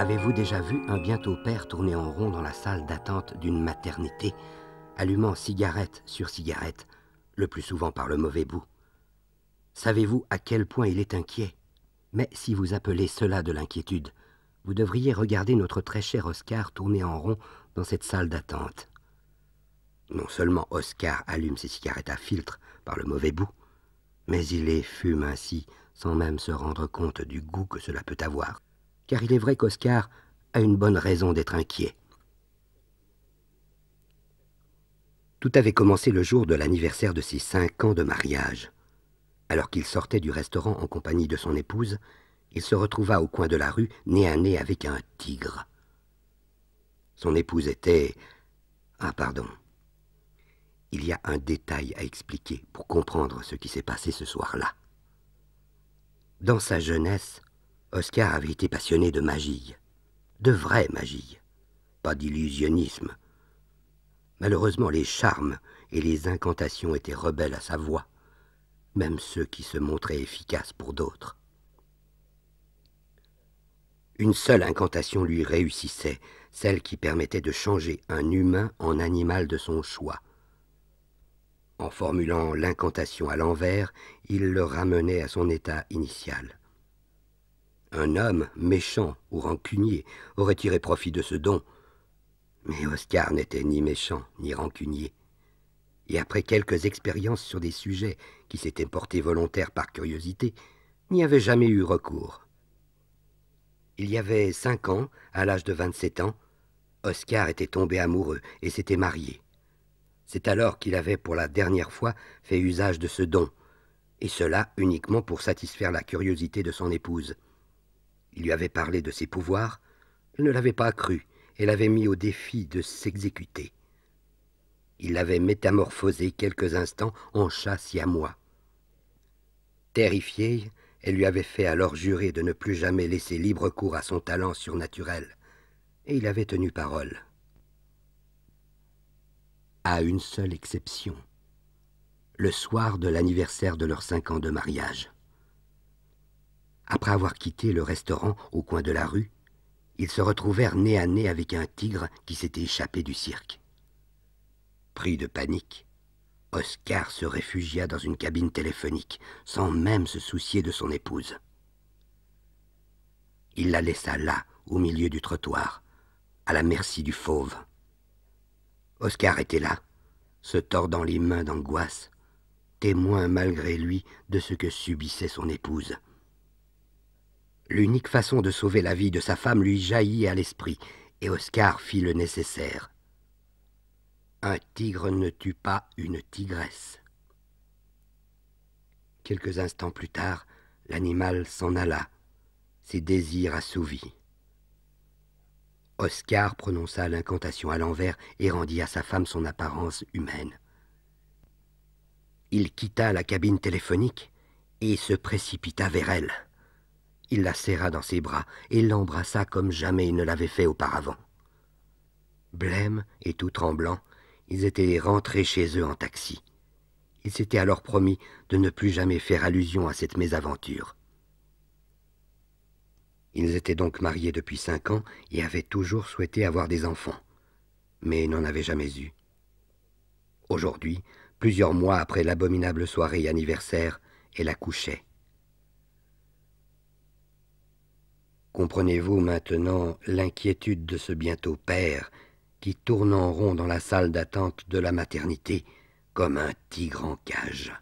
Avez-vous déjà vu un bientôt père tourner en rond dans la salle d'attente d'une maternité, allumant cigarette sur cigarette, le plus souvent par le mauvais bout Savez-vous à quel point il est inquiet Mais si vous appelez cela de l'inquiétude, vous devriez regarder notre très cher Oscar tourner en rond dans cette salle d'attente. Non seulement Oscar allume ses cigarettes à filtre par le mauvais bout, mais il les fume ainsi sans même se rendre compte du goût que cela peut avoir car il est vrai qu'Oscar a une bonne raison d'être inquiet. Tout avait commencé le jour de l'anniversaire de ses cinq ans de mariage. Alors qu'il sortait du restaurant en compagnie de son épouse, il se retrouva au coin de la rue, nez à nez avec un tigre. Son épouse était... Ah, pardon. Il y a un détail à expliquer pour comprendre ce qui s'est passé ce soir-là. Dans sa jeunesse, Oscar avait été passionné de magie, de vraie magie, pas d'illusionnisme. Malheureusement, les charmes et les incantations étaient rebelles à sa voix, même ceux qui se montraient efficaces pour d'autres. Une seule incantation lui réussissait, celle qui permettait de changer un humain en animal de son choix. En formulant l'incantation à l'envers, il le ramenait à son état initial. Un homme méchant ou rancunier aurait tiré profit de ce don. Mais Oscar n'était ni méchant ni rancunier. Et après quelques expériences sur des sujets qui s'étaient portés volontaires par curiosité, n'y avait jamais eu recours. Il y avait cinq ans, à l'âge de vingt-sept ans, Oscar était tombé amoureux et s'était marié. C'est alors qu'il avait pour la dernière fois fait usage de ce don, et cela uniquement pour satisfaire la curiosité de son épouse. Il lui avait parlé de ses pouvoirs, il ne l'avait pas cru et l'avait mis au défi de s'exécuter. Il l'avait métamorphosé quelques instants en chat moi. Terrifiée, elle lui avait fait alors jurer de ne plus jamais laisser libre cours à son talent surnaturel, et il avait tenu parole. À une seule exception, le soir de l'anniversaire de leurs cinq ans de mariage. Après avoir quitté le restaurant au coin de la rue, ils se retrouvèrent nez à nez avec un tigre qui s'était échappé du cirque. Pris de panique, Oscar se réfugia dans une cabine téléphonique, sans même se soucier de son épouse. Il la laissa là, au milieu du trottoir, à la merci du fauve. Oscar était là, se tordant les mains d'angoisse, témoin malgré lui de ce que subissait son épouse. L'unique façon de sauver la vie de sa femme lui jaillit à l'esprit, et Oscar fit le nécessaire. Un tigre ne tue pas une tigresse. Quelques instants plus tard, l'animal s'en alla, ses désirs assouvis. Oscar prononça l'incantation à l'envers et rendit à sa femme son apparence humaine. Il quitta la cabine téléphonique et se précipita vers elle. Il la serra dans ses bras et l'embrassa comme jamais il ne l'avait fait auparavant. Blême et tout tremblant, ils étaient rentrés chez eux en taxi. Ils s'étaient alors promis de ne plus jamais faire allusion à cette mésaventure. Ils étaient donc mariés depuis cinq ans et avaient toujours souhaité avoir des enfants, mais n'en avaient jamais eu. Aujourd'hui, plusieurs mois après l'abominable soirée anniversaire, elle accouchait. Comprenez-vous maintenant l'inquiétude de ce bientôt père qui tourne en rond dans la salle d'attente de la maternité comme un tigre en cage.